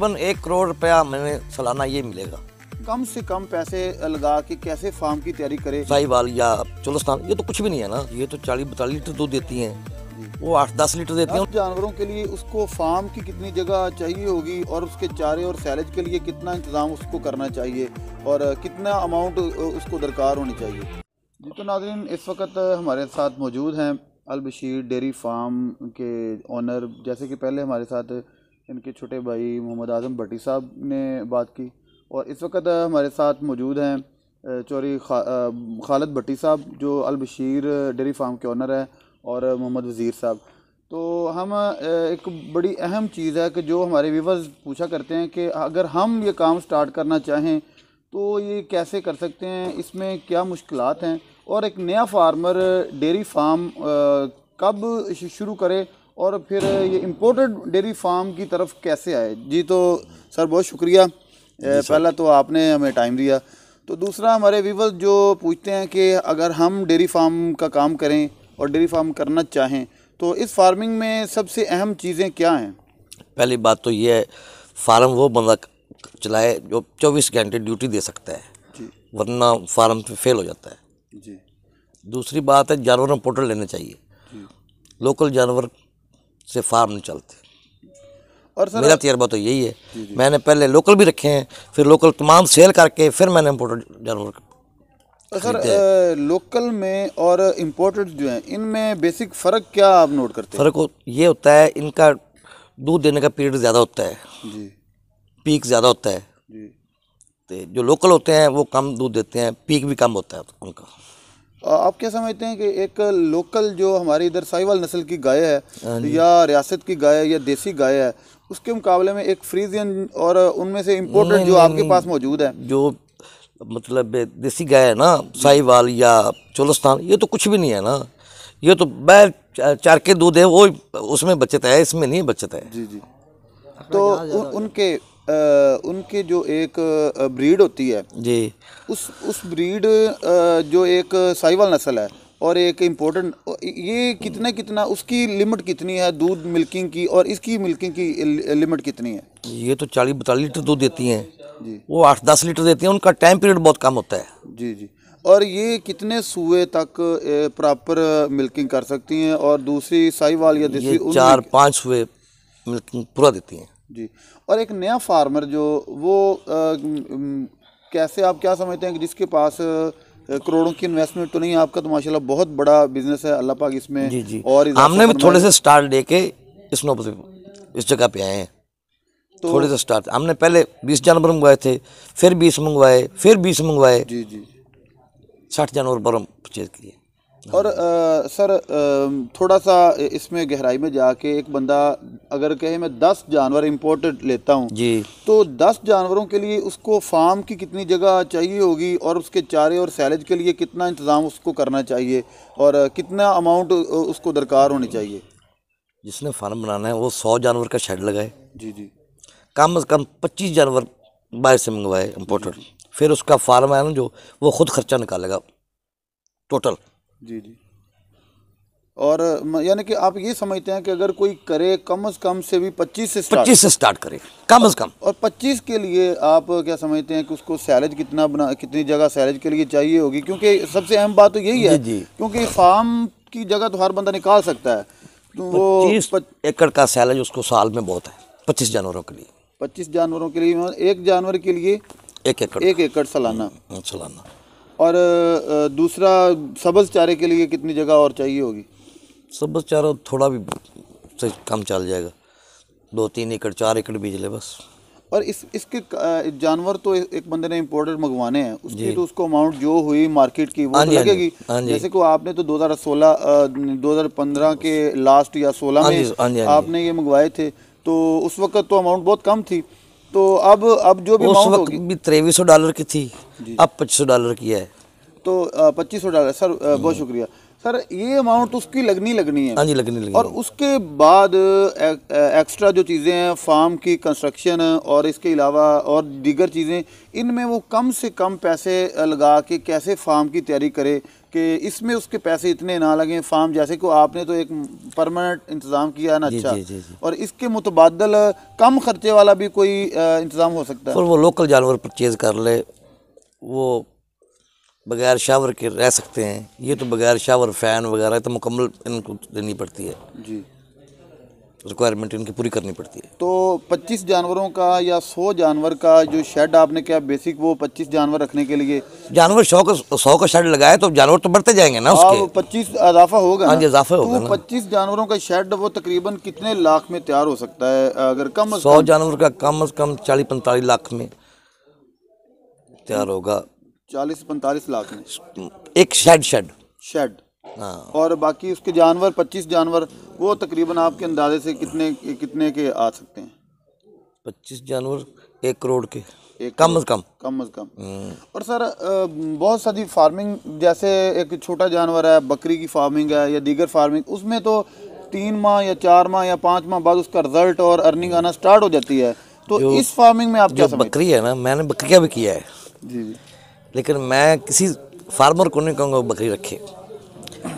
तकरीबन एक करोड़ रुपया मैंने सालाना ये मिलेगा कम से कम पैसे लगा के कैसे फार्म की तैयारी करें वाल या चुलस्तान ये तो कुछ भी नहीं है ना ये तो चालीस बतालीस लीटर दूध देती हैं वो आठ दस लीटर देती हैं जानवरों के लिए उसको फार्म की कितनी जगह चाहिए होगी और उसके चारे और सैलेज के लिए कितना इंतज़ाम उसको करना चाहिए और कितना अमाउंट उसको दरकार होनी चाहिए जी तो नाजरीन इस वक्त हमारे साथ मौजूद हैं अलबशीर डेरी फार्म के ऑनर जैसे कि पहले हमारे साथ इनके छोटे भाई मोहम्मद आजम भट्टी साहब ने बात की और इस वक्त हमारे साथ मौजूद हैं चौरी खा, खालद भट्टी साहब जो अलबशीर डेरी फार्म के ऑनर है और मोहम्मद वज़ीर साहब तो हम एक बड़ी अहम चीज़ है कि जो हमारे व्यूवर्स पूछा करते हैं कि अगर हम ये काम स्टार्ट करना चाहें तो ये कैसे कर सकते हैं इसमें क्या मुश्किल हैं और एक नया फार्मर डेरी फार्म कब शुरू करे और फिर ये इम्पोर्टेड डेयरी फार्म की तरफ कैसे आए जी तो सर बहुत शुक्रिया पहला तो आपने हमें टाइम दिया तो दूसरा हमारे व्यूवर्स जो पूछते हैं कि अगर हम डेयरी फार्म का काम करें और डेयरी फार्म करना चाहें तो इस फार्मिंग में सबसे अहम चीज़ें क्या हैं पहली बात तो ये है फार्म वो बंदा चलाए जो चौबीस घंटे ड्यूटी दे सकता है वरना फार्म पे फेल हो जाता है जी दूसरी बात है जानवर पोर्टल लेना चाहिए लोकल जानवर से फार्म नहीं चलते और सर मेरा तजर्बा तो यही है जी जी। मैंने पहले लोकल भी रखे हैं फिर लोकल तमाम सेल करके फिर मैंने इम्पोर्टेड जानवर सर लोकल में और इम्पोर्टेड जो हैं इनमें बेसिक फ़र्क क्या आप नोट करते हैं फ़र्क ये होता है इनका दूध देने का पीरियड ज़्यादा होता है जी पीक ज़्यादा होता है जी तो जो लोकल होते हैं वो कम दूध देते हैं पीक भी कम होता है उनका आप क्या समझते हैं कि एक लोकल जो हमारे इधर साहिवाल नस्ल की गाय है हाँ या रियासत की गाय है या देसी गाय है उसके मुकाबले में एक फ्रीजियन और उनमें से इम्पोर्टेंट जो आपके पास मौजूद है जो मतलब देसी गाय है ना साहिवाल या चोलस्तान ये तो कुछ भी नहीं है ना ये तो बैल चार के दूध है वो उसमें बचत है इसमें नहीं बचत है जी जी तो हाँ, उनके उनके जो एक ब्रीड होती है जी उस उस ब्रीड जो एक साहिवाल नस्ल है और एक इम्पोर्टेंट ये कितना कितना उसकी लिमिट कितनी है दूध मिल्किंग की और इसकी मिल्किंग की लिमिट कितनी है ये तो चालीस बतालीस लीटर दूध देती हैं जी वो आठ दस लीटर देती हैं उनका टाइम पीरियड बहुत कम होता है जी जी और ये कितने सुए तक प्रॉपर मिल्किंग कर सकती हैं और दूसरी साहिवाल या देसी चार पाँच सूए मिल्किंग पूरा देती हैं जी और एक नया फार्मर जो वो आ, कैसे आप क्या समझते हैं कि जिसके पास करोड़ों की इन्वेस्टमेंट तो नहीं है आपका तो माशाल्लाह बहुत बड़ा बिजनेस है अल्लाह पाक इसमें जी जी और हमने भी थोड़े से स्टार्ट लेके इस नौ इस जगह पे आए हैं तो थोड़े से स्टार्ट हमने पहले बीस जानवर मंगवाए थे फिर बीस मंगवाए फिर बीस मंगवाए जी जी साठ जानवर बरम परचेज किए और आ, हाँ। सर आ, थोड़ा सा इसमें गहराई में जाके एक बंदा अगर कहे मैं दस जानवर इम्पोर्टेड लेता हूँ जी तो दस जानवरों के लिए उसको फार्म की कितनी जगह चाहिए होगी और उसके चारे और सैलेज के लिए कितना इंतज़ाम उसको करना चाहिए और कितना अमाउंट उसको दरकार होनी चाहिए जिसने फार्म बनाना है वो सौ जानवर का शेड लगाए जी जी कम अज़ कम पच्चीस जानवर बाहर से मंगवाए इम्पोर्टेड फिर उसका फार्म है ना जो वो खुद खर्चा निकालेगा टोटल जी जी और यानी कि आप ये समझते हैं कि अगर कोई करे कम से कम से भी 25 से पच्चीस से स्टार्ट करे कम से कम और 25 के लिए आप क्या समझते हैं कि उसको सैलेज कितना बना कितनी जगह सैलेज के लिए चाहिए होगी क्योंकि सबसे अहम बात तो यही है जी क्योंकि फार्म की जगह तो हर बंदा निकाल सकता है तो वो एकड़ का सैलेज उसको साल में बहुत है पच्चीस जानवरों के लिए पच्चीस जानवरों के लिए एक जानवर के लिए एक एकड़ एक एकड़ सालाना हम्म, सालाना और दूसरा सबज चारे के लिए कितनी जगह और चाहिए होगी सबज चारा थोड़ा भी से कम चल जाएगा दो तीन एकड़ चार एकड़ बीज ले बस और इस इसके जानवर तो एक बंदे ने इम्पोर्टेड मंगवाने हैं उसके तो उसको अमाउंट जो हुई मार्केट की वो हाँ तो हाँ लगेगी हाँ जैसे को आपने तो 2016 2015 के लास्ट या 16 में आपने ये मंगवाए थे तो उस वक्त तो अमाउंट बहुत कम थी तो अब अब जो भी उस वक्त भी सौ डॉलर की थी अब पच्चीस डॉलर की है तो पच्चीस सौ डॉलर सर बहुत हम्म। शुक्रिया सर ये अमाउंट तो उसकी लगनी लगनी है हाँ जी लगनी लगनी और उसके बाद एक, एक्स्ट्रा जो चीज़ें हैं फार्म की कंस्ट्रक्शन और इसके अलावा और दीगर चीज़ें इनमें वो कम से कम पैसे लगा के कैसे फार्म की तैयारी करे कि इसमें उसके पैसे इतने ना लगें फार्म जैसे को आपने तो एक परमानेंट इंतज़ाम किया है ना अच्छा जी, जी, जी। और इसके मुतबादल कम खर्चे वाला भी कोई इंतज़ाम हो सकता है वो लोकल जानवर परचेज़ कर ले वो बगैर शावर के रह सकते हैं ये तो बगैर शावर फ़ैन वगैरह तो मुकम्मल इनको देनी पड़ती है जी रिक्वायरमेंट इनकी पूरी करनी पड़ती है तो 25 जानवरों का या 100 जानवर का जो शेड आपने क्या बेसिक वो 25 जानवर रखने के लिए जानवर सौ का सौ का शेड लगाए तो जानवर तो बढ़ते जाएंगे ना उसके हाँ, पच्चीस इजाफा होगा हाँ जी इजाफा होगा तो पच्चीस जानवरों का शेड वो तकरीबन कितने लाख में तैयार हो सकता है अगर कम सौ जानवर का कम अज कम चालीस पैंतालीस लाख में तैयार होगा चालीस पैंतालीस लाख में एक शेड शेड शेड हाँ। और बाकी उसके जानवर पच्चीस जानवर वो तकरीबन आपके अंदाजे से कितने कितने के आ सकते हैं पच्चीस जानवर एक करोड़ के एक कम अज कम कम अज कम हम्म। और सर बहुत सारी फार्मिंग जैसे एक छोटा जानवर है बकरी की फार्मिंग है या दीगर फार्मिंग उसमें तो तीन माह या चार माह या पाँच माह बाद उसका रिजल्ट और अर्निंग आना स्टार्ट हो जाती है तो इस फार्मिंग में आप जो बकरी है ना मैंने बकरिया भी किया है जी जी लेकिन मैं किसी फार्मर को नहीं कहूँगा बकरी रखे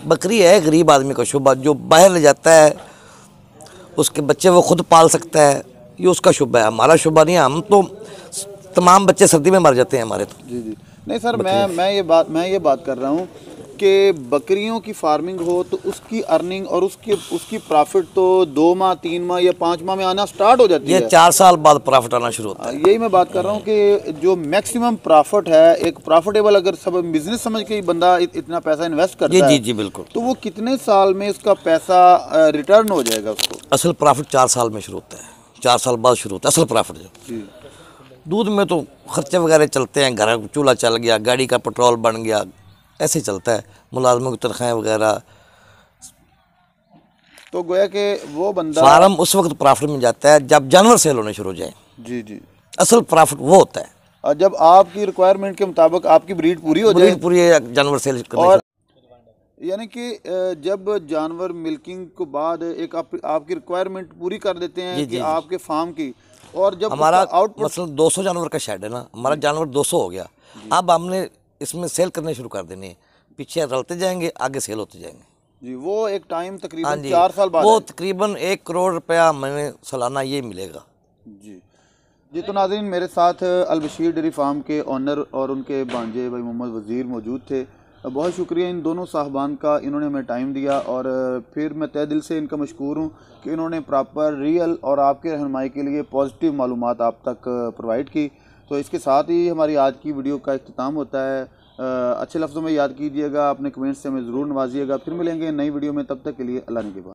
बकरी है गरीब आदमी का शुबा जो बाहर ले जाता है उसके बच्चे वो खुद पाल सकता है ये उसका शुबा है हमारा शुबा नहीं है हम तो तमाम बच्चे सर्दी में मर जाते हैं हमारे तो जी जी नहीं सर मैं मैं ये बात मैं ये बात कर रहा हूँ कि बकरियों की फार्मिंग हो तो उसकी अर्निंग और उसकी उसकी प्रॉफिट तो दो माह तीन माह या पाँच माह में आना स्टार्ट हो जाती है चार साल बाद प्रॉफिट आना शुरू होता हाँ, है यही मैं बात कर रहा हूँ कि जो मैक्सिमम प्रॉफिट है एक प्रॉफिटेबल अगर सब बिजनेस समझ के बंदा इतना पैसा इन्वेस्ट करता जी, है जी जी बिल्कुल तो वो कितने साल में इसका पैसा रिटर्न हो जाएगा उसको असल प्रॉफिट चार साल में शुरू होता है चार साल बाद शुरू होता है असल प्रॉफिट जो दूध में तो खर्चे वगैरह चलते हैं घर चूल्हा चल गया गाड़ी का पेट्रोल बन गया ऐसे ही चलता है मुलाजमों की तनख्वाहें वगैरह तो गोया कि वो बंदा फार्म उस वक्त प्रॉफिट में जाता है जब जानवर सेल होने शुरू हो जाए जी जी असल प्रॉफिट वो होता है और जब आपकी रिक्वायरमेंट के मुताबिक आपकी ब्रीड पूरी हो जाए पूरी जानवर सेल और यानी कि जब जानवर मिल्किंग के बाद एक आप, आपकी रिक्वायरमेंट पूरी कर देते हैं जी, कि आपके फार्म की और जब हमारा आउटपुट मतलब 200 जानवर का शेड है ना हमारा जानवर 200 हो गया अब हमने इसमें सेल करने शुरू कर देने पीछे रलते जाएंगे आगे सेल होते जाएंगे जी वो एक टाइम तकरीबन हाँ चार साल बाद वो तकरीबन एक करोड़ रुपया मैंने सालाना ये मिलेगा जी जी तो नाजरीन मेरे साथ अलबशीर डेरी फार्म के ऑनर और उनके भांजे भाई मोहम्मद वज़ीर मौजूद थे बहुत शुक्रिया इन दोनों साहबान का इन्होंने हमें टाइम दिया और फिर मैं तय दिल से इनका मशहूर हूँ कि इन्होंने प्रॉपर रियल और आपके रहनमाई के लिए पॉजिटिव मालूम आप तक प्रोवाइड की तो इसके साथ ही हमारी आज की वीडियो का अख्ताम होता है अच्छे लफ्ज़ों में याद कीजिएगा अपने कमेंट्स से हमें ज़रूर नवाजिएगा फिर मिलेंगे नई वीडियो में तब तक के लिए अल्लाह ने के